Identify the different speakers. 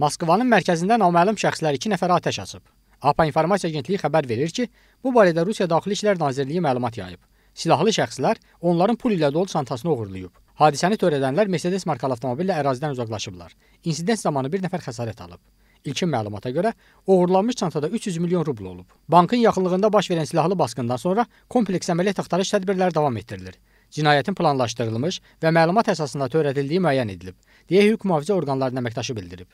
Speaker 1: Moskvanın mərkəzində naməlum şəxslər 2 nəfərə atəş açıb. APA informasiya agentliyi xəbər verir ki, bu barədə Rusiya Daxili İşlər Nazirliyi məlumat yayıb. Silahlı şəxslər onların pul ilə dolu çantasını oğurlayıb. Hadisəni törədənlər Mercedes markalı avtomobillə ərazidən uzaqlaşıblar. İnsident zamanı bir nəfər xəsarət alıb. İlkin məlumata görə oğurlanmış çantada 300 milyon rubl olub. Bankın yaxınlığında baş verən silahlı basqından sonra kompleks əməliyyat axtarış tədbirləri davam etdirilir. Cinayətin planlaşdırılmış və məlumat əsasında törədildiyi müəyyən edilib, deyə
Speaker 2: hüquq mühafizə orqanlarının əməkdaşı bildirib.